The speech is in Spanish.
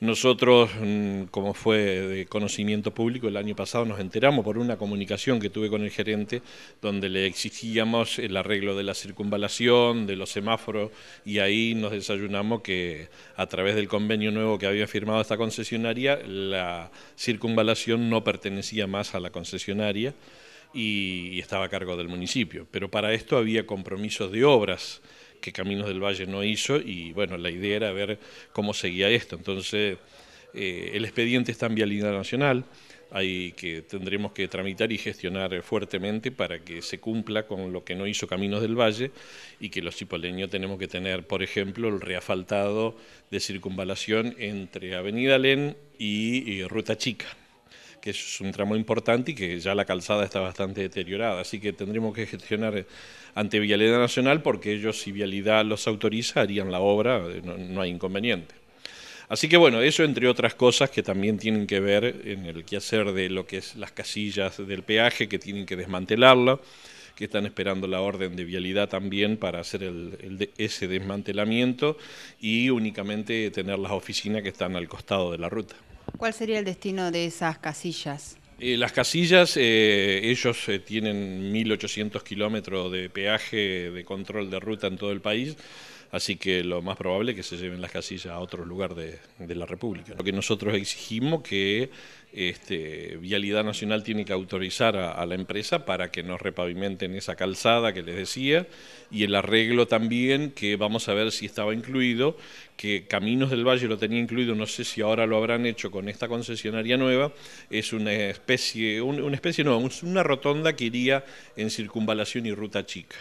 Nosotros, mm, como fue de conocimiento público, el año pasado nos enteramos por una comunicación que tuve con el gerente donde le exigíamos el arreglo de la circunvalación, de los semáforos, y ahí nos desayunamos que a través del convenio nuevo que había firmado esta concesionaria, la circunvalación no pertenecía más a la concesionaria y estaba a cargo del municipio. Pero para esto había compromisos de obras que Caminos del Valle no hizo y bueno, la idea era ver cómo seguía esto. Entonces, eh, el expediente está en Vialidad Nacional, hay que tendremos que tramitar y gestionar fuertemente para que se cumpla con lo que no hizo Caminos del Valle y que los cipoleños tenemos que tener, por ejemplo, el reafaltado de circunvalación entre Avenida Len y Ruta Chica que es un tramo importante y que ya la calzada está bastante deteriorada. Así que tendremos que gestionar eh, ante Vialidad Nacional porque ellos, si Vialidad los autoriza, harían la obra, eh, no, hay inconveniente. Así que bueno, eso entre otras cosas que también tienen que ver en el quehacer de lo que es las casillas del peaje, que tienen que desmantelarla que están esperando la orden de vialidad también para hacer ese desmantelamiento y únicamente tener las oficinas que están al costado de la ruta. ¿Cuál sería el destino de esas casillas? Eh, las casillas, eh, ellos eh, tienen 1.800 kilómetros de peaje, de control de ruta en todo el país, así que lo más probable es que se lleven las casillas a otro lugar de, de la República. Lo que nosotros exigimos que este, Vialidad Nacional tiene que autorizar a, la empresa para que nos repavimenten esa calzada que les decía y el arreglo también que vamos a ver si estaba incluido, que Caminos del Valle lo tenía incluido, no sé si ahora lo habrán hecho con esta concesionaria nueva, es una especie, una especie no, una rotonda que iría en circunvalación y ruta chica.